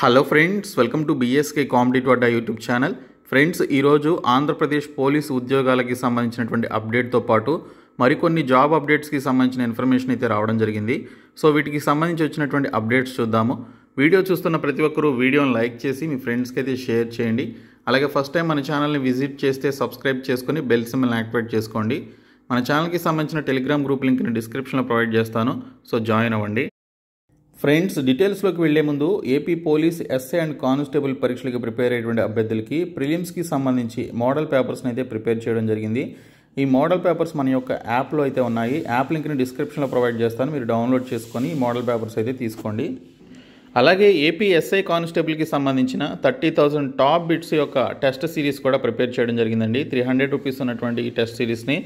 hello friends welcome to BSK comedy వడ్డా YouTube channel friends ఈరోజు Andhra Pradesh police ఉద్యోగాలకి సంబంధించినటువంటి అప్డేట్తో పాటు మరికొన్ని జాబ్ అప్డేట్స్కి సంబంధించిన ఇన్ఫర్మేషన్ అయితే రావడం జరిగింది సో వీటికి సంబంధించి వచ్చినటువంటి అప్డేట్స్ చూద్దాము వీడియో చూస్తున్న ప్రతి ఒక్కరూ వీడియోని లైక్ చేసి మీ ఫ్రెండ్స్కి అయితే షేర్ చేయండి అలాగే ఫస్ట్ టైం మన ఛానల్ని విజిట్ చేస్తే సబ్స్క్రైబ్ చేసుకొని బెల్ సిమ్ని యాక్టివేట్ చేసుకోండి మన ఛానల్కి సంబంధించిన టెలిగ్రామ్ గ్రూప్ లింక్ని డిస్క్రిప్షన్లో ప్రొవైడ్ చేస్తాను సో జాయిన్ అవ్వండి ఫ్రెండ్స్ డీటెయిల్స్లోకి వెళ్లే ముందు AP police SA and constable పరీక్షలకు ప్రిపేర్ అయ్యేటువంటి అభ్యర్థులకి ప్రిలిమ్స్కి సంబంధించి మోడల్ పేపర్స్ని అయితే ప్రిపేర్ చేయడం జరిగింది ఈ మోడల్ పేపర్స్ మన యొక్క యాప్లో అయితే ఉన్నాయి యాప్ లింక్ని డిస్క్రిప్షన్లో ప్రొవైడ్ చేస్తాను మీరు డౌన్లోడ్ చేసుకొని ఈ మోడల్ పేపర్స్ అయితే తీసుకోండి అలాగే ఏపీ ఎస్ఐ కానిస్టేబుల్కి సంబంధించిన థర్టీ థౌజండ్ టాప్ బిట్స్ యొక్క టెస్ట్ సిరీస్ కూడా ప్రిపేర్ చేయడం జరిగిందండి త్రీ హండ్రెడ్ రూపీస్ ఉన్నటువంటి ఈ టెస్ట్ సిరీస్ని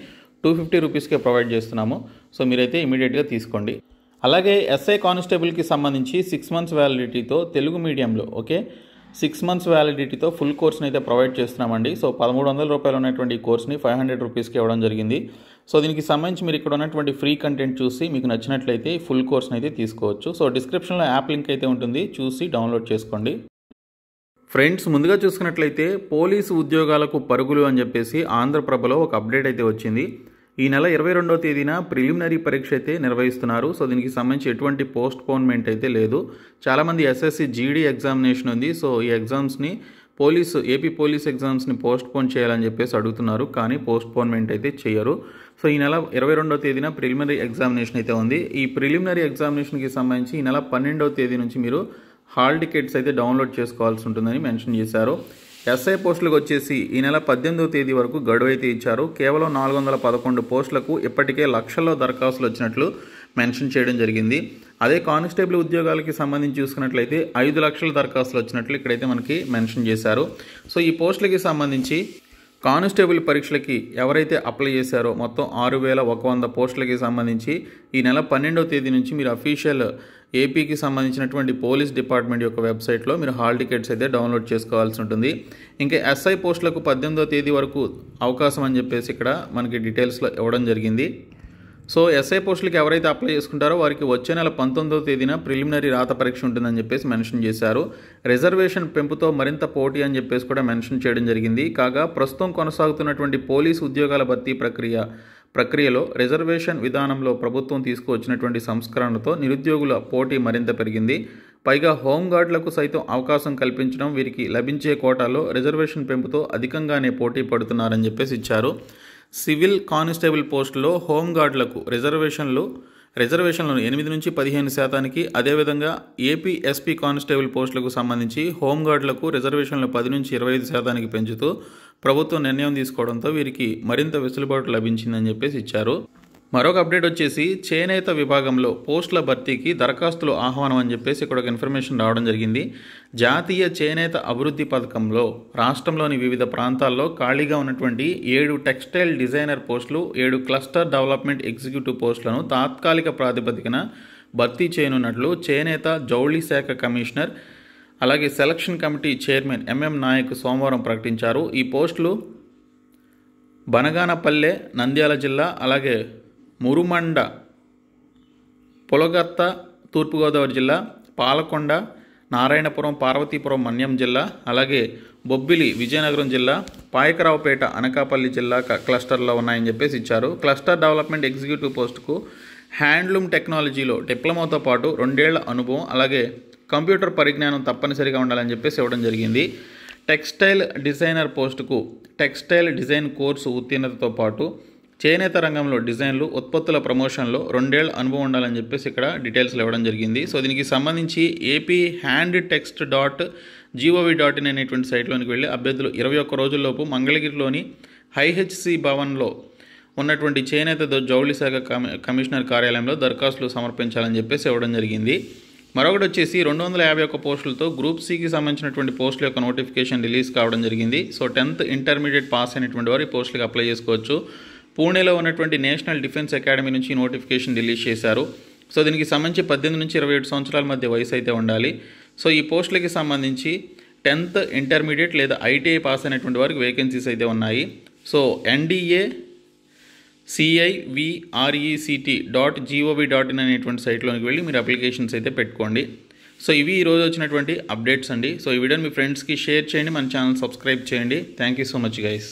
టూ ఫిఫ్టీ రూపీస్కే ప్రొవైడ్ చేస్తున్నాము సో మీరైతే ఇమీడియట్గా తీసుకోండి అలాగే ఎస్ఐ కానిస్టేబుల్కి సంబంధించి సిక్స్ మంత్స్ వ్యాలిడిటీతో తెలుగు మీడియంలో ఓకే సిక్స్ మంత్స్ వ్యాలిడిటీతో ఫుల్ కోర్స్ని అయితే ప్రొవైడ్ చేస్తున్నామండి సో పదమూడు వందల రూపాయలు ఉన్నటువంటి ఈ కోర్స్ని ఫైవ్ హండ్రెడ్ రూపీస్కి ఇవ్వడం జరిగింది సో దీనికి సంబంధించి మీరు ఇక్కడ ఉన్నటువంటి ఫ్రీ కంటెంట్ చూసి మీకు నచ్చినట్లయితే ఫుల్ కోర్స్ని అయితే తీసుకోవచ్చు సో డిస్క్రిప్షన్లో యాప్ లింక్ అయితే ఉంటుంది చూసి డౌన్లోడ్ చేసుకోండి ఫ్రెండ్స్ ముందుగా చూసుకున్నట్లయితే పోలీసు ఉద్యోగాలకు పరుగులు అని చెప్పేసి ఆంధ్రప్రభలో ఒక అప్డేట్ అయితే వచ్చింది ఈ నెల ఇరవై రెండో తేదీన ప్రిలిమినరీ పరీక్ష అయితే నిర్వహిస్తున్నారు సో దీనికి సంబంధించి ఎటువంటి పోస్ట్ పోన్మెంట్ అయితే లేదు చాలామంది ఎస్ఎస్సి జీడీ ఎగ్జామినేషన్ ఉంది సో ఈ ఎగ్జామ్స్ని పోలీసు ఏపీ పోలీస్ ఎగ్జామ్స్ని పోస్ట్ పోన్ చేయాలని చెప్పేసి అడుగుతున్నారు కానీ పోస్ట్ పోన్మెంట్ అయితే చేయరు సో ఈ నెల ఇరవై రెండో తేదీన ప్రిలిమినరీ ఎగ్జామినేషన్ అయితే ఉంది ఈ ప్రిలిమినరీ ఎగ్జామినేషన్కి సంబంధించి ఈ నెల పన్నెండవ తేదీ నుంచి మీరు హాల్ టికెట్స్ అయితే డౌన్లోడ్ చేసుకోవాల్సి ఉంటుందని మెన్షన్ చేశారు ఎస్ఐ పోస్టులకు వచ్చేసి ఈ నెల పద్దెనిమిదవ తేదీ వరకు గడువైతే ఇచ్చారు కేవలం నాలుగు వందల పదకొండు పోస్టులకు ఇప్పటికే లక్షల్లో దరఖాస్తులు వచ్చినట్లు మెన్షన్ చేయడం జరిగింది అదే కానిస్టేబుల్ ఉద్యోగాలకి సంబంధించి చూసుకున్నట్లయితే ఐదు లక్షల దరఖాస్తులు వచ్చినట్లు ఇక్కడైతే మనకి మెన్షన్ చేశారు సో ఈ పోస్టులకి సంబంధించి కానిస్టేబుల్ పరీక్షలకి ఎవరైతే అప్లై చేశారో మొత్తం ఆరు వేల ఒక వంద పోస్టులకి సంబంధించి ఈ నెల పన్నెండవ తేదీ నుంచి మీరు అఫీషియల్ ఏపీకి సంబంధించినటువంటి పోలీస్ డిపార్ట్మెంట్ యొక్క వెబ్సైట్లో మీరు హాల్ టికెట్స్ అయితే డౌన్లోడ్ చేసుకోవాల్సి ఉంటుంది ఇంకా ఎస్ఐ పోస్టులకు పద్దెనిమిదో తేదీ వరకు అవకాశం అని చెప్పేసి ఇక్కడ మనకి డీటెయిల్స్లో ఇవ్వడం జరిగింది సో ఎస్ఐ పోస్టులకు ఎవరైతే అప్లై చేసుకుంటారో వారికి వచ్చే నెల పంతొమ్మిదవ తేదీన ప్రిలిమినరీ రాత పరీక్ష ఉంటుందని చెప్పేసి మెన్షన్ చేశారు రిజర్వేషన్ పెంపుతో మరింత పోటీ అని చెప్పేసి కూడా మెన్షన్ చేయడం జరిగింది కాగా ప్రస్తుతం కొనసాగుతున్నటువంటి పోలీసు ఉద్యోగాల భర్తీ ప్రక్రియ ప్రక్రియలో రిజర్వేషన్ విధానంలో ప్రభుత్వం తీసుకువచ్చినటువంటి సంస్కరణతో నిరుద్యోగుల పోటీ మరింత పెరిగింది పైగా హోంగార్డులకు సైతం అవకాశం కల్పించడం వీరికి లభించే కోటాలో రిజర్వేషన్ పెంపుతో అధికంగానే పోటీ పడుతున్నారని చెప్పేసి ఇచ్చారు సివిల్ కానిస్టేబుల్ పోస్టులో హోంగార్డులకు రిజర్వేషన్లు రిజర్వేషన్లను ఎనిమిది నుంచి పదిహేను శాతానికి అదేవిధంగా ఏపీ ఎస్పీ కానిస్టేబుల్ పోస్టులకు సంబంధించి హోంగార్డులకు రిజర్వేషన్లు పది నుంచి ఇరవై ఐదు శాతానికి పెంచుతూ ప్రభుత్వం నిర్ణయం తీసుకోవడంతో వీరికి మరింత వెసులుబాటు లభించిందని చెప్పేసి ఇచ్చారు మరొక అప్డేట్ వచ్చేసి చేనేత విభాగంలో పోస్టుల భర్తీకి దరఖాస్తులు ఆహ్వానం అని చెప్పేసి ఇక్కడ ఒక ఇన్ఫర్మేషన్ రావడం జరిగింది జాతీయ చేనేత అభివృద్ధి పథకంలో రాష్ట్రంలోని వివిధ ప్రాంతాల్లో ఖాళీగా ఉన్నటువంటి ఏడు టెక్స్టైల్ డిజైనర్ పోస్టులు ఏడు క్లస్టర్ డెవలప్మెంట్ ఎగ్జిక్యూటివ్ పోస్టులను తాత్కాలిక ప్రాతిపదికన భర్తీ చేయనున్నట్లు చేనేత జౌళి శాఖ కమిషనర్ అలాగే selection committee chairman MM Nayak సోమవారం ప్రకటించారు ఈ పోస్టులు బనగానపల్లె నంద్యాల జిల్లా అలాగే మురుమండ పులగత్త తూర్పుగోదావరి జిల్లా పాలకొండ నారాయణపురం పార్వతీపురం మన్యం జిల్లా అలాగే బొబ్బిలి విజయనగరం జిల్లా పాయకరావుపేట అనకాపల్లి జిల్లా క్లస్టర్లో ఉన్నాయని చెప్పేసి ఇచ్చారు క్లస్టర్ డెవలప్మెంట్ ఎగ్జిక్యూటివ్ పోస్టుకు హ్యాండ్లూమ్ టెక్నాలజీలో డిప్లొమాతో పాటు రెండేళ్ల అనుభవం అలాగే కంప్యూటర్ పరిజ్ఞానం తప్పనిసరిగా ఉండాలని చెప్పేసి ఇవ్వడం జరిగింది టెక్స్టైల్ డిజైనర్ పోస్టుకు టెక్స్టైల్ డిజైన్ కోర్సు ఉత్తీర్ణతతో పాటు చేనేత రంగంలో డిజైన్లు ఉత్పత్తుల ప్రమోషన్లో రెండేళ్ళ అనుభవం ఉండాలని చెప్పేసి ఇక్కడ డీటెయిల్స్లో ఇవ్వడం జరిగింది సో దీనికి సంబంధించి AP hand text dot GOV dot in అనేటువంటి సైట్లోనికి వెళ్ళి అభ్యర్థులు ఇరవై ఒక్క రోజుల్లోపు మంగళగిరిలోని హైహెచ్సి భవన్లో ఉన్నటువంటి చేనేత జౌళి శాఖ కమిషనర్ కార్యాలయంలో దరఖాస్తులు సమర్పించాలని చెప్పేసి ఇవ్వడం జరిగింది మరొకటి వచ్చేసి రెండు వందల యాభై ఒక్క పోస్టులతో గ్రూప్ సికి సంబంధించినటువంటి పోస్టుల యొక్క నోటిఫికేషన్ రిలీజ్ కావడం జరిగింది సో టెన్త్ ఇంటర్మీడియట్ పాస్ అయినటువంటి వారు ఈ పోస్టులకు అప్లై చేసుకోవచ్చు పూణేలో ఉన్నటువంటి నేషనల్ డిఫెన్స్ అకాడమీ నుంచి నోటిఫికేషన్ రిలీజ్ చేశారు సో దీనికి సంబంధించి పద్దెనిమిది నుంచి ఇరవై ఏడు సంవత్సరాల మధ్య వయసు అయితే ఉండాలి సో ఈ పోస్టులకి సంబంధించి టెన్త్ ఇంటర్మీడియట్ లేదా ఐటీఐ పాస్ అయినటువంటి వారికి వేకెన్సీస్ అయితే ఉన్నాయి so NDA CIVRECT dot GOV dot in అనేటువంటి సైట్లోనికి వెళ్ళి మీరు అప్లికేషన్స్ అయితే పెట్టుకోండి సో ఇవి ఈరోజు వచ్చినటువంటి అప్డేట్స్ అండి సో ఈ వీడియోని మీ ఫ్రెండ్స్కి షేర్ చేయండి మన ఛానల్ సబ్స్క్రైబ్ చేయండి thank you so much guys